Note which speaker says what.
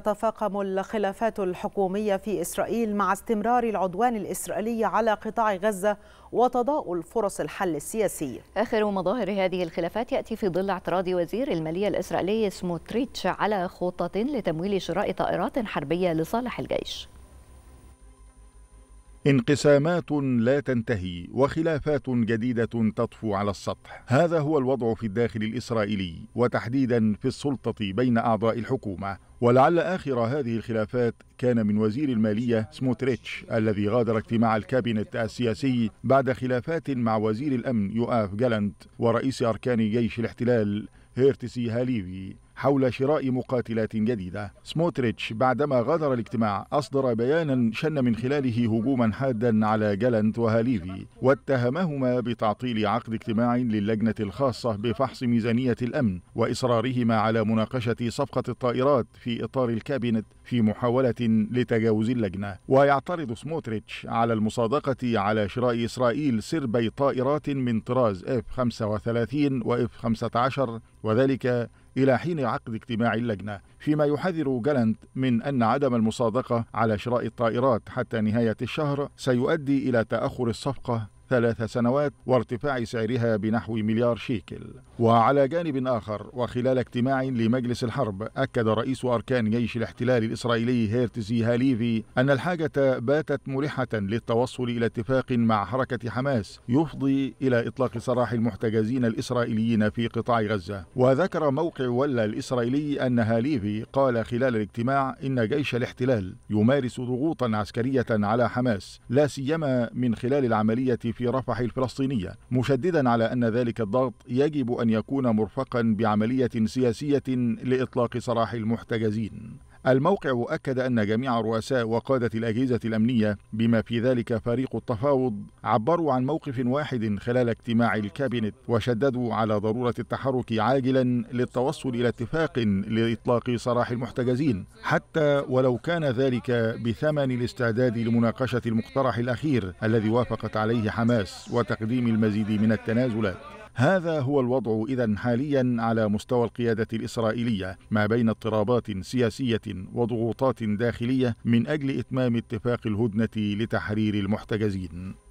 Speaker 1: تتفاقم الخلافات الحكومية في إسرائيل مع استمرار العدوان الإسرائيلي على قطاع غزة وتضاؤل فرص الحل السياسي آخر مظاهر هذه الخلافات يأتي في ظل اعتراض وزير المالية الإسرائيلي سموتريتش على خطة لتمويل شراء طائرات حربية لصالح الجيش انقسامات لا تنتهي وخلافات جديدة تطفو على السطح هذا هو الوضع في الداخل الإسرائيلي وتحديدا في السلطة بين أعضاء الحكومة ولعل آخر هذه الخلافات كان من وزير المالية سموتريتش الذي غادر اجتماع الكابينت السياسي بعد خلافات مع وزير الأمن يؤاف جالنت ورئيس أركان جيش الاحتلال هيرتسي هاليفي حول شراء مقاتلات جديدة سموتريتش بعدما غادر الاجتماع أصدر بيانا شن من خلاله هجوما حادا على جالنت وهاليفي واتهمهما بتعطيل عقد اجتماع للجنة الخاصة بفحص ميزانية الأمن وإصرارهما على مناقشة صفقة الطائرات في إطار الكابينت في محاولة لتجاوز اللجنة ويعترض سموتريتش على المصادقة على شراء إسرائيل سربي طائرات من طراز F-35 f 15 وذلك إلى حين عقد اجتماع اللجنة فيما يحذر جالنت من أن عدم المصادقة على شراء الطائرات حتى نهاية الشهر سيؤدي إلى تأخر الصفقة ثلاث سنوات وارتفاع سعرها بنحو مليار شيكل وعلى جانب آخر وخلال اجتماع لمجلس الحرب أكد رئيس أركان جيش الاحتلال الإسرائيلي هيرتزي هاليفي أن الحاجة باتت ملحة للتوصل إلى اتفاق مع حركة حماس يفضي إلى إطلاق سراح المحتجزين الإسرائيليين في قطاع غزة وذكر موقع ولا الإسرائيلي أن هاليفي قال خلال الاجتماع إن جيش الاحتلال يمارس ضغوطا عسكرية على حماس لا سيما من خلال العملية في رفح الفلسطينية مشددا على أن ذلك الضغط يجب أن يكون مرفقا بعملية سياسية لإطلاق سراح المحتجزين الموقع أكد أن جميع رؤساء وقادة الأجهزة الأمنية بما في ذلك فريق التفاوض عبروا عن موقف واحد خلال اجتماع الكابينت وشددوا على ضرورة التحرك عاجلا للتوصل إلى اتفاق لإطلاق سراح المحتجزين حتى ولو كان ذلك بثمن الاستعداد لمناقشة المقترح الأخير الذي وافقت عليه حماس وتقديم المزيد من التنازلات هذا هو الوضع إذا حاليا على مستوى القيادة الإسرائيلية ما بين اضطرابات سياسية وضغوطات داخلية من أجل إتمام اتفاق الهدنة لتحرير المحتجزين